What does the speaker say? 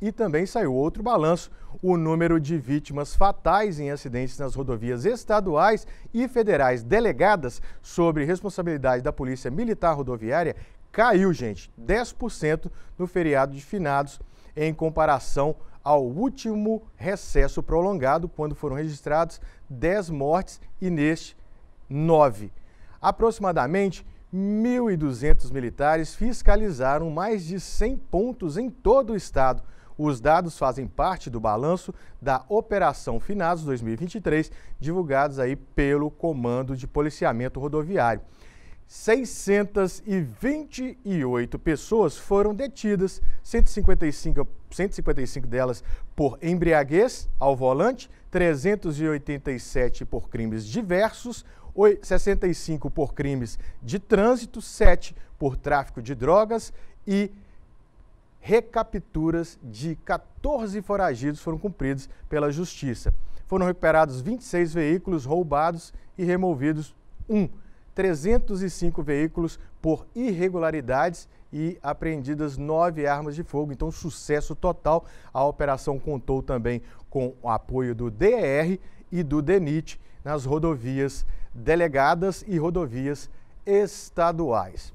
E também saiu outro balanço: o número de vítimas fatais em acidentes nas rodovias estaduais e federais delegadas sobre responsabilidade da Polícia Militar Rodoviária caiu, gente, 10% no feriado de finados em comparação ao último recesso prolongado, quando foram registrados 10 mortes e neste 9. Aproximadamente 1.200 militares fiscalizaram mais de 100 pontos em todo o estado. Os dados fazem parte do balanço da Operação Finados 2023, divulgados aí pelo Comando de Policiamento Rodoviário. 628 pessoas foram detidas, 155, 155 delas por embriaguez ao volante, 387 por crimes diversos, 65 por crimes de trânsito, 7 por tráfico de drogas e recapturas de 14 foragidos foram cumpridos pela Justiça. Foram recuperados 26 veículos roubados e removidos um 305 veículos por irregularidades e apreendidas nove armas de fogo. Então, sucesso total. A operação contou também com o apoio do DR e do DENIT nas rodovias delegadas e rodovias estaduais.